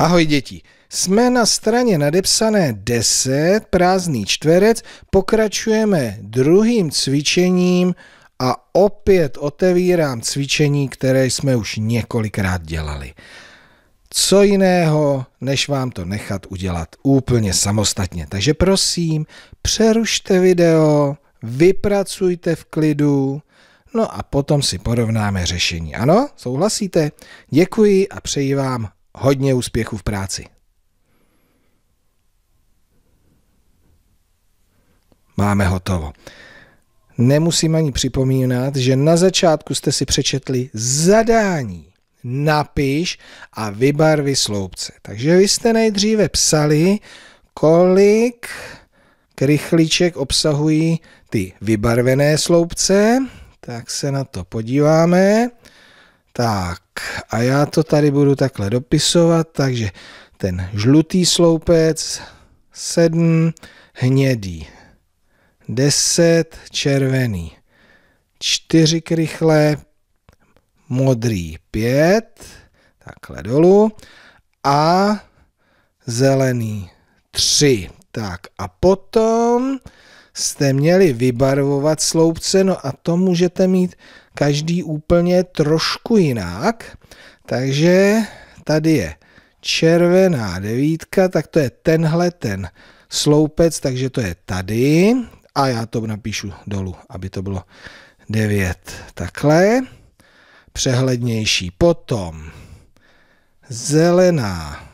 Ahoj děti, jsme na straně nadepsané 10, prázdný čtverec, pokračujeme druhým cvičením a opět otevírám cvičení, které jsme už několikrát dělali. Co jiného, než vám to nechat udělat úplně samostatně. Takže prosím, přerušte video, vypracujte v klidu, no a potom si porovnáme řešení. Ano, souhlasíte? Děkuji a přeji vám Hodně úspěchu v práci. Máme hotovo. Nemusím ani připomínat, že na začátku jste si přečetli zadání. Napiš a vybarvi sloupce. Takže vy jste nejdříve psali, kolik krychlíček obsahují ty vybarvené sloupce. Tak se na to podíváme. Tak a já to tady budu takhle dopisovat, takže ten žlutý sloupec 7, hnědý 10, červený 4 krychle, modrý 5, takhle dolů a zelený 3. Tak a potom jste měli vybarvovat sloupce, no a to můžete mít každý úplně trošku jinak. Takže tady je červená devítka, tak to je tenhle ten sloupec, takže to je tady a já to napíšu dolů, aby to bylo 9 takhle, přehlednější. Potom zelená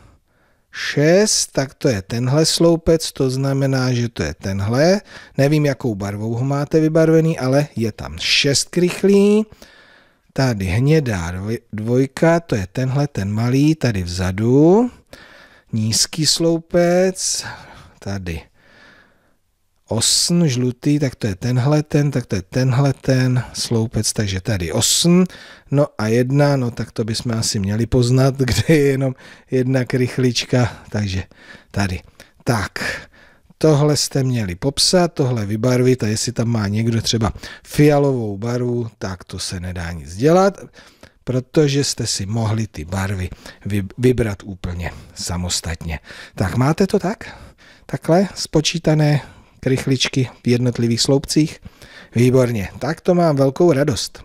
6, tak to je tenhle sloupec, to znamená, že to je tenhle. Nevím, jakou barvou ho máte vybarvený, ale je tam 6 krychlí. Tady hnědá dvojka, to je tenhle, ten malý, tady vzadu. Nízký sloupec, tady osm žlutý, tak to je tenhle ten, tak to je tenhle ten sloupec, takže tady osm, no a jedna, no tak to bychom asi měli poznat, kde je jenom jedna krychlička, takže tady. Tak, tohle jste měli popsat, tohle vybarvit a jestli tam má někdo třeba fialovou barvu, tak to se nedá nic dělat, protože jste si mohli ty barvy vybrat úplně samostatně. Tak máte to tak? Takhle spočítané rychličky v jednotlivých sloupcích? Výborně, tak to mám velkou radost.